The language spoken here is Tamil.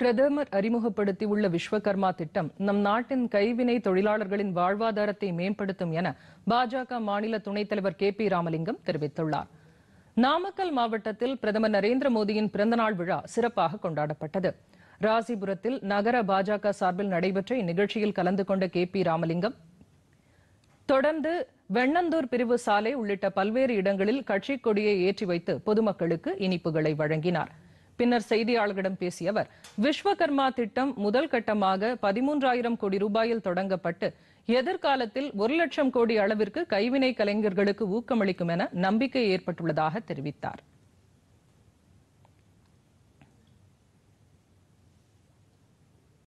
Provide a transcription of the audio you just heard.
பிரதமர் அறிமுகப்படுத்தியுள்ள விஸ்வகர்மா திட்டம் நம் நாட்டின் கைவினை தொழிலாளர்களின் வாழ்வாதாரத்தை மேம்படுத்தும் என பாஜக மாநில துணைத் தலைவர் கே பி ராமலிங்கம் தெரிவித்துள்ளார் நாமக்கல் மாவட்டத்தில் பிரதமர் நரேந்திர மோடியின் பிறந்தநாள் விழா சிறப்பாக கொண்டாடப்பட்டது ராசிபுரத்தில் நகர பாஜக சார்பில் நடைபெற்ற இந்நிகழ்ச்சியில் கலந்து கொண்ட கே பி ராமலிங்கம் தொடர்ந்து வெண்ணந்தூர் பிரிவு சாலை உள்ளிட்ட பல்வேறு இடங்களில் கட்சிக் கொடியை ஏற்றி வைத்து பொதுமக்களுக்கு இனிப்புகளை வழங்கினாா் பின்னர் செய்தியாளர்களிடம் பேசிய அவர் விஸ்வகர்மா திட்டம் முதல் கட்டமாக பதிமூன்றாயிரம் கோடி ரூபாயில் தொடங்கப்பட்டு எதிர்காலத்தில் ஒரு லட்சம் கோடி அளவிற்கு கைவினை கலைஞர்களுக்கு ஊக்கமளிக்கும் என நம்பிக்கை ஏற்பட்டுள்ளதாக தெரிவித்தார்